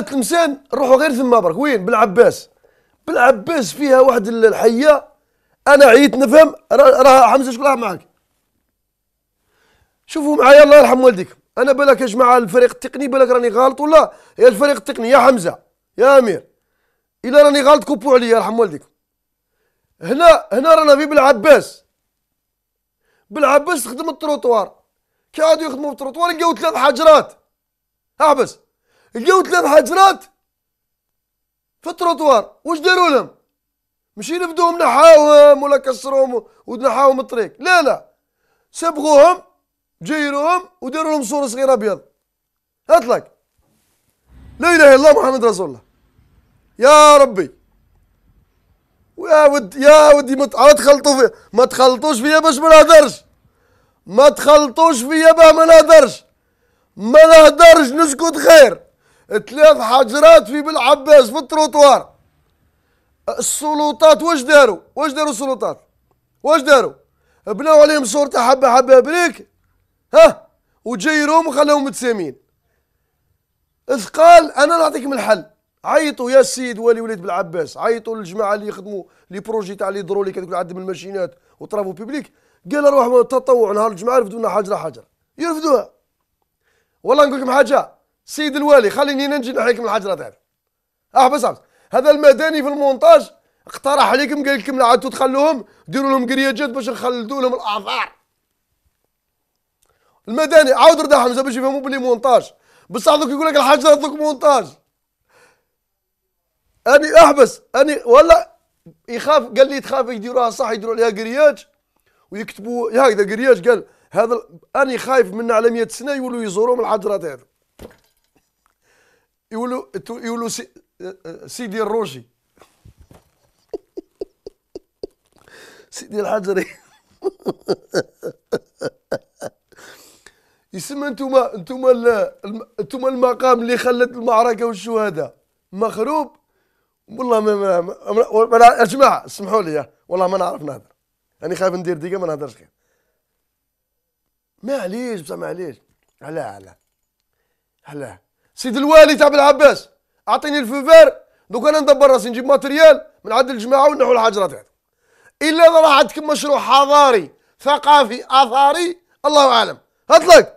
تلمسان نروحوا غير ثما برك وين بالعباس بالعباس فيها واحد الحيه انا عييت نفهم راه حمزه شكون راه معاك شوفوا معايا الله يرحم والديك انا بالك يا جماعه الفريق التقني بالك راني غلط ولا يا الفريق التقني يا حمزه يا امير الا راني غلط كوبو عليا يرحم والديك هنا هنا رانا في بالعباس بالعباس تخدم التروطوار كي عادوا يخدموا في التروطوار لقاو ثلاث حجرات احبس لقاو ثلاث حجرات في التروطوار واش داروا لهم ماشي نبدوهم نحاوهم ولا كسروهم ونحاوهم الطريق لا لا سبغوهم جيروهم وداروا لهم صوره صغيره ابيض اطلق لا اله الا الله محمد رسول الله يا ربي ويا ود يا ودي ما تخلطوا في ما تخلطوش فيا باش ما نهدرش ما تخلطوش فيا باه ما نهدرش ما نهدرش نسكت خير ثلاث حجرات في بالعباس في التروطوار السلطات واش داروا واش داروا السلطات واش داروا بناو عليهم صورة حبه حبه بريك ها وجيروهم وخلوهم متسامين اثقال انا نعطيكم الحل عيطوا يا السيد ولي وليد بالعباس عيطوا للجماعه اللي يخدموا لي بروجي تاع الهيدروليك هذوك عندهم الماشينات وطرافو بيبليك قال روح تطوع نهار الجمعه رفدونا حجره حجره يرفدوها والله نقول لكم حاجه سيد الوالي خليني انا نجي نحيك من الحجره تاعك احبس أه، احبس هذا المدني في المونتاج اقترح عليكم قال لكم لا عادوا تخلوهم ديروا لهم قرياجات باش نخلدوا لهم الاعذار المدني عاود رد حمزه باش يفهموا بلي مونتاج بصح دوك يقول لك الحجره دوك مونتاج اني احبس اني ولا يخاف قال لي تخاف يديروها صح يديروا عليها قرياج ويكتبوا هكذا قرياج قال هذا اني خايف من على 100 سنه يولوا يزوروا من الحجره تاعو يقولوا يقولوا سيدي الروجي سيدي الحجري يسمى انتوما انتوما انتوما المقام اللي خلت المعركه والشهداء مخروب والله ما ما يا جماعه اسمحوا لي والله ما نعرف نهضر انا خايف ندير دقيقه ما نهضرش خير معليش بصح معليش علاه علاه علاه سيد الوالي تاع بن عباس اعطيني الفوفير دوك انا ندبر راسي نجيب ماتريال من عند الجماعه ونحو الحجره هذا الا راح عندك مشروع حضاري ثقافي اثاري الله اعلم هاتلك